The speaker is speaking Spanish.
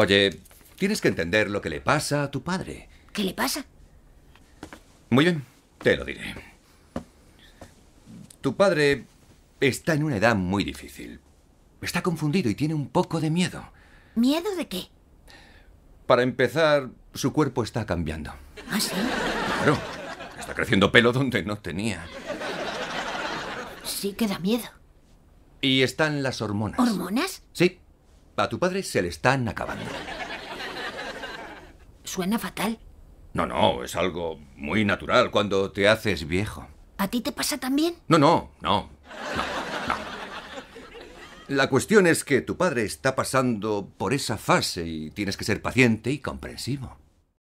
Oye, tienes que entender lo que le pasa a tu padre. ¿Qué le pasa? Muy bien, te lo diré. Tu padre está en una edad muy difícil. Está confundido y tiene un poco de miedo. ¿Miedo de qué? Para empezar, su cuerpo está cambiando. ¿Ah, sí? Claro. Está creciendo pelo donde no tenía. Sí que da miedo. Y están las hormonas. ¿Hormonas? Sí. A tu padre se le están acabando. Suena fatal. No, no, es algo muy natural cuando te haces viejo. ¿A ti te pasa también? No, no, no. La cuestión es que tu padre está pasando por esa fase y tienes que ser paciente y comprensivo.